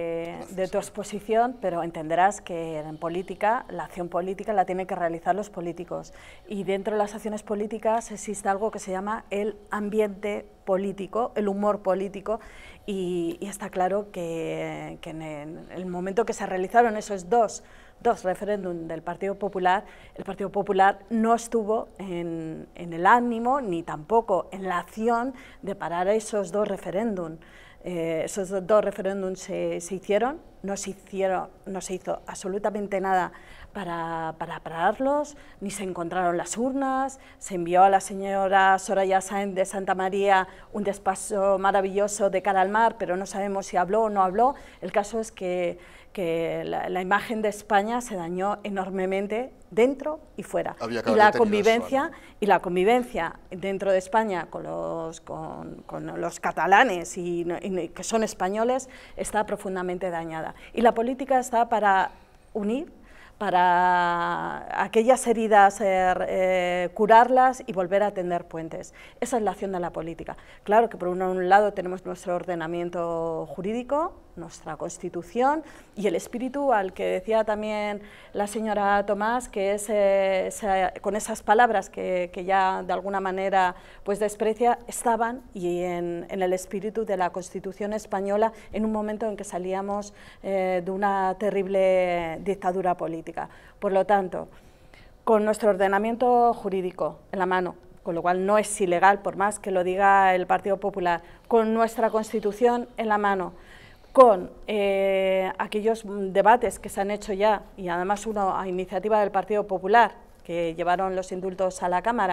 de, tu exposición, pero entenderás que en política, la acción política la tienen que realizar los políticos. Y dentro de las acciones políticas existe algo que se llama el ambiente político, el humor político, y, está claro que, en el momento que se realizaron esos dos dos referéndum del Partido Popular, el Partido Popular no estuvo en, en, el ánimo ni tampoco en la acción de parar esos dos referéndum. Eh, esos dos referéndums se, se, hicieron, no se, hicieron, no se hizo absolutamente nada para, para pararlos, ni se encontraron las urnas, se envió a la señora Soraya Sáenz de Santa María un despacho maravilloso de cara al mar, pero no sabemos si habló o no habló. El caso es que, que la, imagen de España se dañó enormemente dentro y fuera. y la convivencia y la convivencia dentro de España con los, con, con los catalanes y, y que son españoles está profundamente dañada. Y la política está para unir para aquellas heridas eh, eh, curarlas y volver a tender puentes. Esa es la acción de la política. Claro que por un lado tenemos nuestro ordenamiento jurídico, nuestra constitución y el espíritu al que decía también la señora Tomás, que es eh, con esas palabras que, ya de alguna manera pues desprecia, estaban y en, el espíritu de la constitución española en un momento en que salíamos de una terrible dictadura política. Por lo tanto, con nuestro ordenamiento jurídico en la mano, con lo cual no es ilegal, por más que lo diga el Partido Popular, con nuestra Constitución en la mano, con eh, aquellos debates que se han hecho ya, y además uno a iniciativa del Partido Popular, que llevaron los indultos a la Cámara,